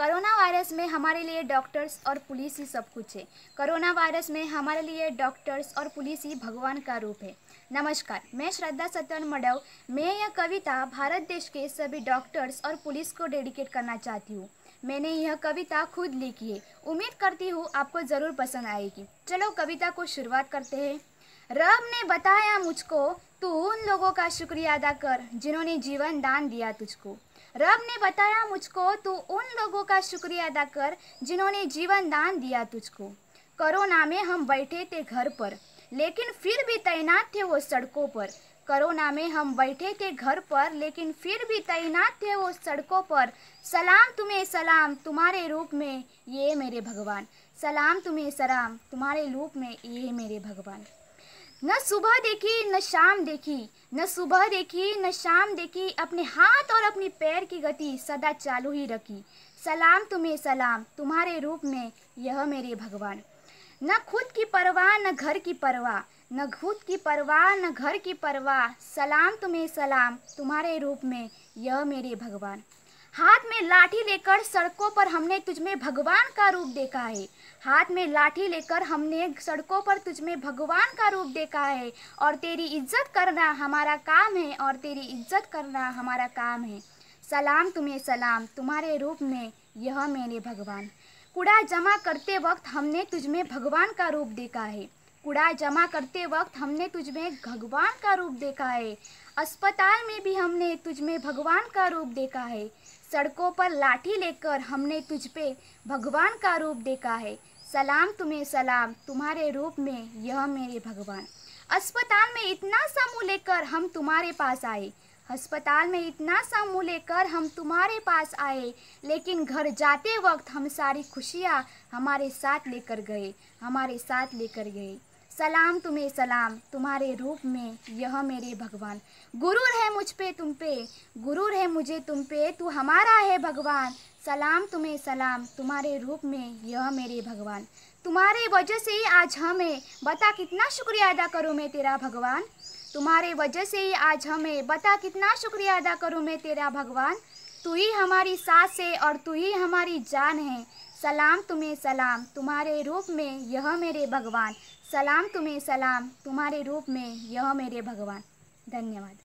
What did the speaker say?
corona virus में हमारे लिए डॉक्टर्स और पुलिस ही सब कुछ है कोरोना वायरस में हमारे लिए डॉक्टर्स और पुलिस ही भगवान का रूप है नमस्कार मैं श्रद्धा सत्यन मडव मैं यह कविता भारत देश के सभी डॉक्टर्स और पुलिस को डेडिकेट करना चाहती हूँ मैंने यह कविता खुद लिखी है उम्मीद करती हूँ आपको ज़रूर पसंद आएगी चलो कविता को शुरुआत करते हैं रब ने बताया मुझको तू उन लोगों का शुक्रिया अदा कर जिन्होंने जीवन दान दिया तुझको रब ने बताया मुझको तू उन लोगों का शुक्रिया अदा कर जिन्होंने जीवन दान दिया तुझको कोरोना में हम बैठे थे घर पर लेकिन फिर भी तैनात थे वो सड़कों पर कोरोना में हम बैठे थे घर पर लेकिन फिर भी तैनात थे वो सड़कों पर सलाम तुम्हें सलाम तुम्हारे रूप में ये मेरे भगवान सलाम तुम्हें सलाम तुम्हारे रूप में ये मेरे भगवान न सुबह देखी न शाम देखी न सुबह देखी न शाम देखी अपने हाथ और अपने पैर की गति सदा चालू ही रखी सलाम तुम्हें सलाम तुम्हारे रूप में यह मेरे भगवान न खुद की परवाह न घर की परवाह न खुद की परवाह न घर की परवाह सलाम तुम्हें सलाम तुम्हारे रूप में यह मेरे भगवान हाथ में लाठी लेकर सड़कों पर हमने तुझमें भगवान का रूप देखा है हाथ में लाठी लेकर हमने सड़कों पर तुझमें भगवान का रूप देखा है और तेरी इज्जत करना हमारा काम है और तेरी इज्जत करना हमारा काम है सलाम तुम्हें सलाम तुम्हारे रूप में यह मेरे भगवान कूड़ा जमा करते वक्त हमने तुझमें भगवान का रूप देखा है कूड़ा जमा करते वक्त हमने तुझमें भगवान का रूप देखा है अस्पताल में भी हमने तुझमें भगवान का रूप देखा है सड़कों पर लाठी लेकर हमने तुझ पे भगवान का रूप देखा है सलाम तुम्हें सलाम तुम्हारे रूप में यह मेरे भगवान अस्पताल में इतना सा मुँह लेकर हम तुम्हारे पास आए अस्पताल में इतना सा मुँह लेकर हम तुम्हारे पास आए लेकिन घर जाते वक्त हम सारी खुशियाँ हमारे साथ लेकर गए हमारे साथ लेकर गए सलाम तुम्हें सलाम तुम्हारे रूप में यह मेरे भगवान गुरूर है मुझ पे तुम पे गुरूर है मुझे तुम पे तू हमारा है भगवान सलाम तुम्हें सलाम तुम्हारे रूप में यह मेरे भगवान तुम्हारे वजह से ही आज हमें बता कितना शुक्रिया अदा करूँ मैं तेरा भगवान तुम्हारे वजह से ही आज हमें बता कितना शुक्रिया अदा करूँ मैं तेरा भगवान तू ही हमारी सास है और तू ही हमारी जान है सलाम तुम्हें सलाम तुम्हारे रूप में यह मेरे भगवान सलाम तुम्हें सलाम तुम्हारे रूप में यह मेरे भगवान धन्यवाद